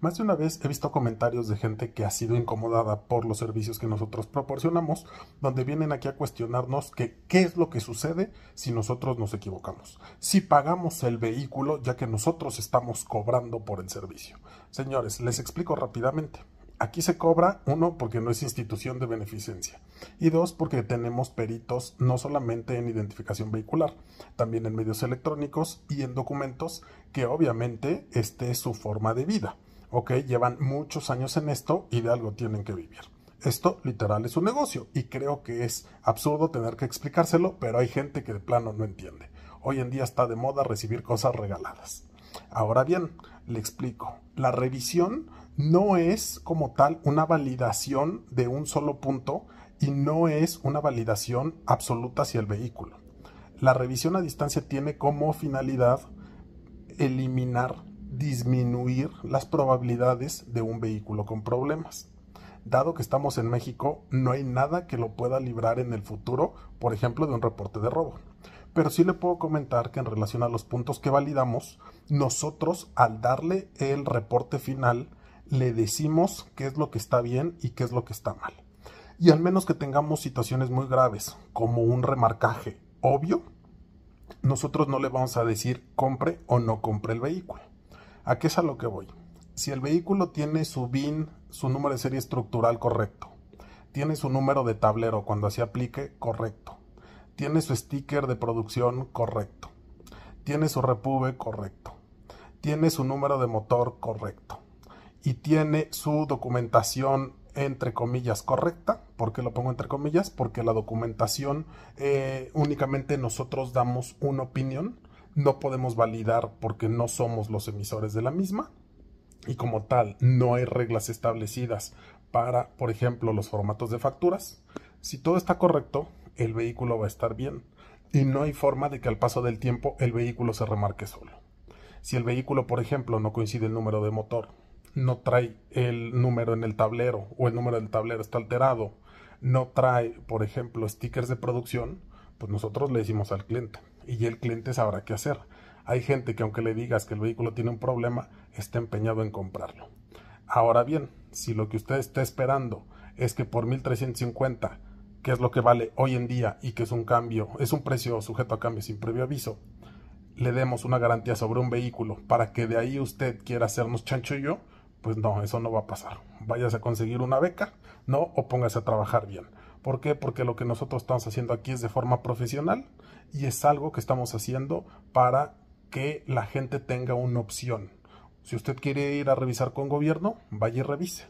Más de una vez he visto comentarios de gente que ha sido incomodada por los servicios que nosotros proporcionamos, donde vienen aquí a cuestionarnos que qué es lo que sucede si nosotros nos equivocamos, si pagamos el vehículo ya que nosotros estamos cobrando por el servicio. Señores, les explico rápidamente aquí se cobra, uno, porque no es institución de beneficencia, y dos, porque tenemos peritos no solamente en identificación vehicular, también en medios electrónicos y en documentos, que obviamente este es su forma de vida ok, llevan muchos años en esto y de algo tienen que vivir. Esto literal es un negocio y creo que es absurdo tener que explicárselo, pero hay gente que de plano no entiende. Hoy en día está de moda recibir cosas regaladas. Ahora bien, le explico, la revisión no es como tal una validación de un solo punto y no es una validación absoluta hacia el vehículo. La revisión a distancia tiene como finalidad eliminar disminuir las probabilidades de un vehículo con problemas. Dado que estamos en México, no hay nada que lo pueda librar en el futuro, por ejemplo, de un reporte de robo. Pero sí le puedo comentar que en relación a los puntos que validamos, nosotros al darle el reporte final, le decimos qué es lo que está bien y qué es lo que está mal. Y al menos que tengamos situaciones muy graves, como un remarcaje obvio, nosotros no le vamos a decir compre o no compre el vehículo. ¿A qué es a lo que voy? Si el vehículo tiene su BIN, su número de serie estructural correcto, tiene su número de tablero cuando se aplique correcto, tiene su sticker de producción correcto, tiene su repube correcto, tiene su número de motor correcto y tiene su documentación entre comillas correcta, ¿por qué lo pongo entre comillas? Porque la documentación eh, únicamente nosotros damos una opinión no podemos validar porque no somos los emisores de la misma y como tal no hay reglas establecidas para, por ejemplo, los formatos de facturas. Si todo está correcto, el vehículo va a estar bien y no hay forma de que al paso del tiempo el vehículo se remarque solo. Si el vehículo, por ejemplo, no coincide el número de motor, no trae el número en el tablero o el número del tablero está alterado, no trae, por ejemplo, stickers de producción, pues nosotros le decimos al cliente, y el cliente sabrá qué hacer. Hay gente que aunque le digas que el vehículo tiene un problema, está empeñado en comprarlo. Ahora bien, si lo que usted está esperando es que por 1350, que es lo que vale hoy en día y que es un cambio, es un precio sujeto a cambio sin previo aviso, le demos una garantía sobre un vehículo para que de ahí usted quiera hacernos chancho y yo, pues no, eso no va a pasar. Vayas a conseguir una beca, no, o póngase a trabajar bien. ¿Por qué? Porque lo que nosotros estamos haciendo aquí es de forma profesional y es algo que estamos haciendo para que la gente tenga una opción. Si usted quiere ir a revisar con gobierno, vaya y revise.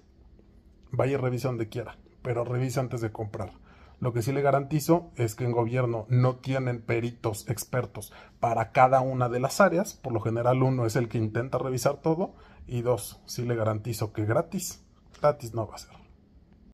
Vaya y revise donde quiera, pero revise antes de comprar. Lo que sí le garantizo es que en gobierno no tienen peritos expertos para cada una de las áreas. Por lo general uno es el que intenta revisar todo y dos, sí le garantizo que gratis, gratis no va a ser.